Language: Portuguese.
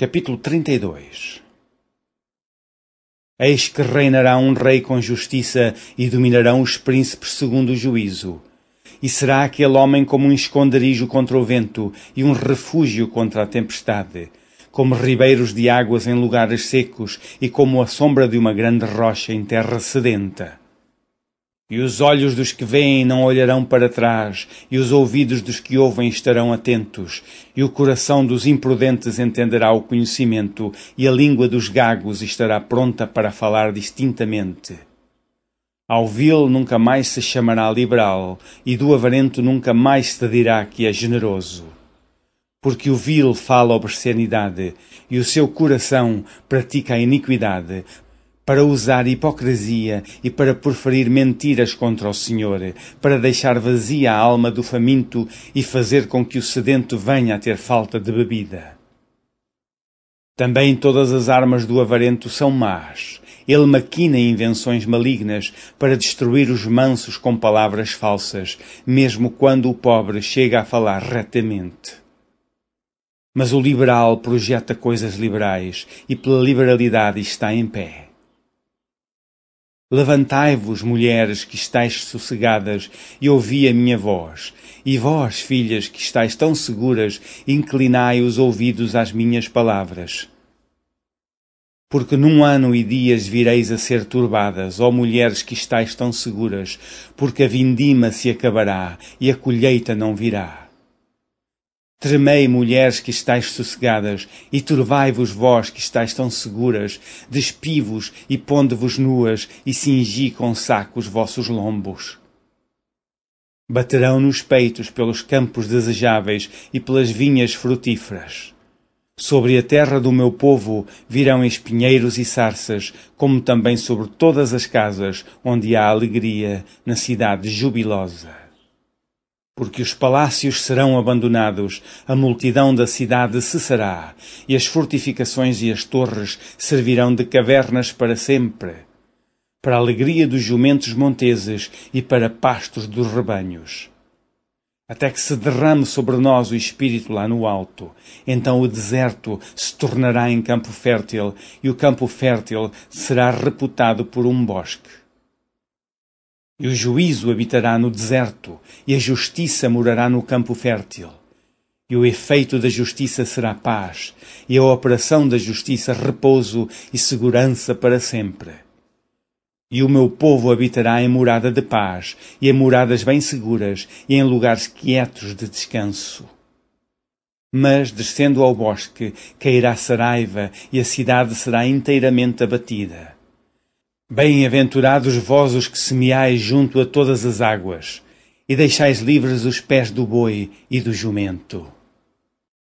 Capítulo 32 Eis que reinará um rei com justiça e dominarão os príncipes segundo o juízo. E será aquele homem como um esconderijo contra o vento e um refúgio contra a tempestade, como ribeiros de águas em lugares secos e como a sombra de uma grande rocha em terra sedenta. E os olhos dos que veem não olharão para trás, e os ouvidos dos que ouvem estarão atentos, e o coração dos imprudentes entenderá o conhecimento, e a língua dos gagos estará pronta para falar distintamente. Ao vil nunca mais se chamará liberal, e do avarento nunca mais se dirá que é generoso. Porque o vil fala obscenidade, e o seu coração pratica a iniquidade, para usar hipocrisia e para proferir mentiras contra o Senhor, para deixar vazia a alma do faminto e fazer com que o sedento venha a ter falta de bebida. Também todas as armas do avarento são más. Ele maquina invenções malignas para destruir os mansos com palavras falsas, mesmo quando o pobre chega a falar retamente. Mas o liberal projeta coisas liberais e pela liberalidade está em pé. Levantai-vos, mulheres que estáis sossegadas, e ouvi a minha voz. E vós, filhas que estáis tão seguras, inclinai os ouvidos às minhas palavras. Porque num ano e dias vireis a ser turbadas, ó mulheres que estáis tão seguras, porque a vindima se acabará e a colheita não virá. Tremei, mulheres que estáis sossegadas, e turvai-vos vós que estáis tão seguras, despivos e ponde-vos nuas, e cingi com saco os vossos lombos. Baterão nos peitos pelos campos desejáveis e pelas vinhas frutíferas. Sobre a terra do meu povo virão espinheiros e sarças, como também sobre todas as casas onde há alegria na cidade jubilosa. Porque os palácios serão abandonados, a multidão da cidade cessará, e as fortificações e as torres servirão de cavernas para sempre, para a alegria dos jumentos monteses e para pastos dos rebanhos. Até que se derrame sobre nós o Espírito lá no alto, então o deserto se tornará em campo fértil, e o campo fértil será reputado por um bosque. E o juízo habitará no deserto, e a justiça morará no campo fértil. E o efeito da justiça será paz, e a operação da justiça repouso e segurança para sempre. E o meu povo habitará em morada de paz, e em moradas bem seguras, e em lugares quietos de descanso. Mas, descendo ao bosque, cairá saraiva, e a cidade será inteiramente abatida Bem-aventurados vós os que semeais junto a todas as águas, e deixais livres os pés do boi e do jumento.